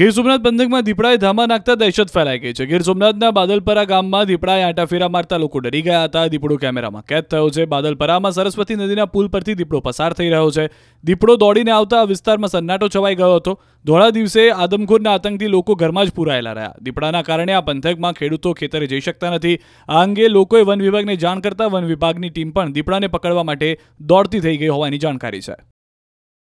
ગીર સોમનાથ પંથકમાં દીપડાએ ધામા નાખતા દહેશત ફેલાઈ ગઈ છે ગીર સોમનાથના બાદલપરા ગામમાં દીપડાએ આંટાફેરા મારતા લોકો ડરી ગયા હતા દીપડો કેમેરામાં કેદ થયો છે બાદલપરામાં સરસ્વતી નદીના પુલ પરથી દીપડો પસાર થઈ રહ્યો છે દીપડો દોડીને આવતા આ વિસ્તારમાં સન્નાટો છવાઈ ગયો હતો ધોળા દિવસે આદમખોરના આતંકથી લોકો ઘરમાં જ પૂરાયેલા રહ્યા દીપડાના કારણે આ પંથકમાં ખેડૂતો ખેતરે જઈ શકતા નથી આ અંગે લોકોએ વન વિભાગને જાણ કરતા વન વિભાગની ટીમ પણ દીપડાને પકડવા માટે દોડતી થઈ ગઈ હોવાની જાણકારી છે